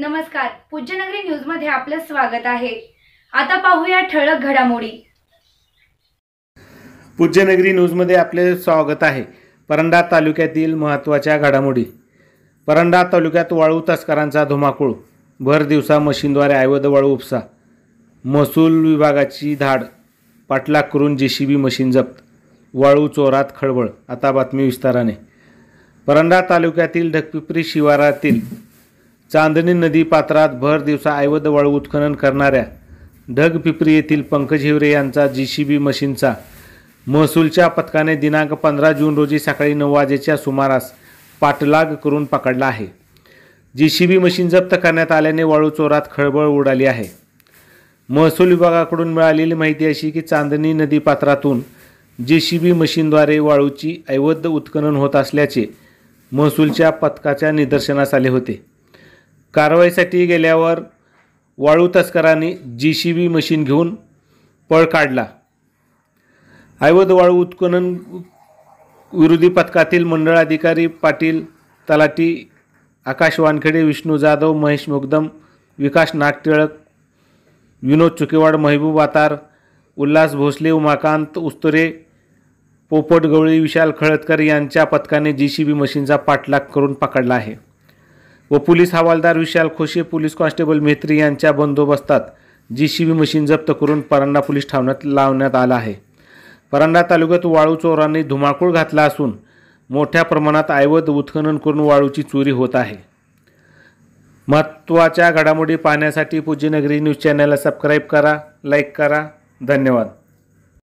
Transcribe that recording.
नमस्कार पूज्यनगरी मध्ये आपलं स्वागत आहे आता पाहूया ठळक घडामोडी पूज्यनगरी मध्ये आपले स्वागत आहे परंडा तालुक्यातील महत्वाच्या घडामोडी परंडा तालुक्यात वाळू तस्करांचा धुमाकूळ भर दिवसा मशीनद्वारे ऐवध वाळू उपसा महसूल विभागाची धाड पाठलाग करून जेसीबी मशीन जप्त वाळू चोरात खळबळ आता बातमी विस्ताराने परंडा तालुक्यातील ढकपिपरी शिवारातील चांदणी नदी पात्रात भर दिवसा ऐवद वाळू उत्खनन करणाऱ्या पिपरी येथील पंकज हिवरे यांचा जी सी बी मशीनचा महसूलच्या पथकाने दिनांक पंधरा जून रोजी सकाळी नऊ वाजेच्या सुमारास पाठलाग करून पकडला आहे जी सी बी मशीन जप्त करण्यात आल्याने वाळू चोरात खळबळ उडाली आहे महसूल विभागाकडून मिळालेली माहिती अशी की चांदणी नदी पात्रातून जे सी बी मशीनद्वारे वाळूची ऐवध उत्खनन होत असल्याचे महसूलच्या पथकाच्या निदर्शनास आले होते कारवाईसाठी गेल्यावर वाळू तस्करांनी जी सी बी मशीन घेऊन पळ काढला ऐवध वाळू उत्खनन विरोधी पथकातील मंडळ अधिकारी पाटील तलाटी आकाश वानखेडे विष्णू जाधव महेश मुग्दम विकास नागटिळक विनोद चुकेवाड महबूब आतार उल्हास भोसले उमाकांत उस्तुरे पोपट गवळी विशाल खळदकर यांच्या पथकाने जी सी बी मशीनचा पाठलाग करून पकडला आहे व पोलीस हवालदार विशाल खोशे पोलीस कॉन्स्टेबल मेहत्री यांच्या बंदोबस्तात जी सी बी मशीन जप्त करून परांडा पोलीस ठाण्यात लावण्यात आला आहे परांडा तालुक्यात वाळू चोरांनी धुमाकूळ घातला असून मोठ्या प्रमाणात ऐवध उत्खनन करून वाळूची चोरी होत आहे महत्त्वाच्या घडामोडी पाहण्यासाठी पूज्यनगरी न्यूज चॅनलला सबस्क्राईब करा लाईक करा धन्यवाद